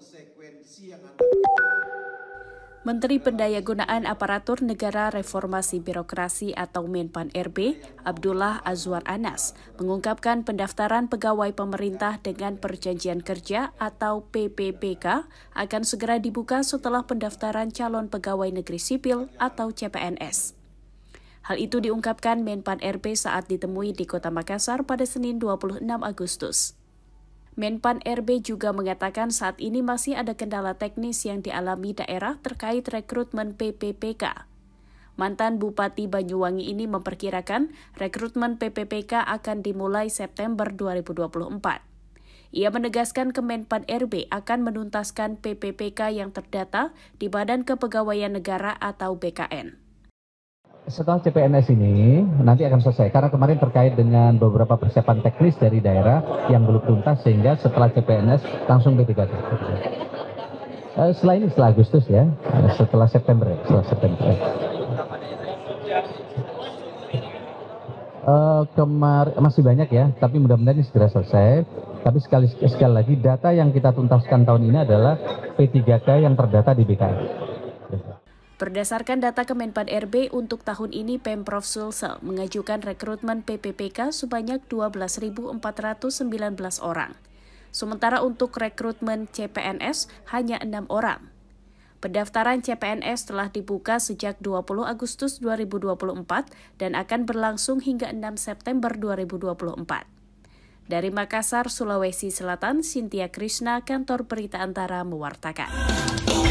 konsekuensi yang Anda Menteri Pendayagunaan Aparatur Negara Reformasi Birokrasi atau Menpan RB, Abdullah Azwar Anas, mengungkapkan pendaftaran pegawai pemerintah dengan perjanjian kerja atau PPPK akan segera dibuka setelah pendaftaran calon pegawai negeri sipil atau CPNS. Hal itu diungkapkan Menpan RB saat ditemui di Kota Makassar pada Senin 26 Agustus. Menpan RB juga mengatakan saat ini masih ada kendala teknis yang dialami daerah terkait rekrutmen PPPK. Mantan Bupati Banyuwangi ini memperkirakan rekrutmen PPPK akan dimulai September 2024. Ia menegaskan Kemenpan RB akan menuntaskan PPPK yang terdata di Badan Kepegawaian Negara atau BKN setelah CPNS ini nanti akan selesai karena kemarin terkait dengan beberapa persiapan teknis dari daerah yang belum tuntas sehingga setelah CPNS langsung P3K. Uh, eh, setelah setelah Agustus ya, eh, setelah September ya, setelah September. Ya. Eh, kemarin masih banyak ya, tapi mudah-mudahan ini segera selesai. Tapi sekali sekali lagi data yang kita tuntaskan tahun ini adalah P3K yang terdata di BKN. Berdasarkan data Kemenpan RB untuk tahun ini Pemprov Sulsel mengajukan rekrutmen PPPK sebanyak 12.419 orang. Sementara untuk rekrutmen CPNS hanya 6 orang. Pendaftaran CPNS telah dibuka sejak 20 Agustus 2024 dan akan berlangsung hingga 6 September 2024. Dari Makassar, Sulawesi Selatan, Sintia Krishna, Kantor Berita Antara mewartakan.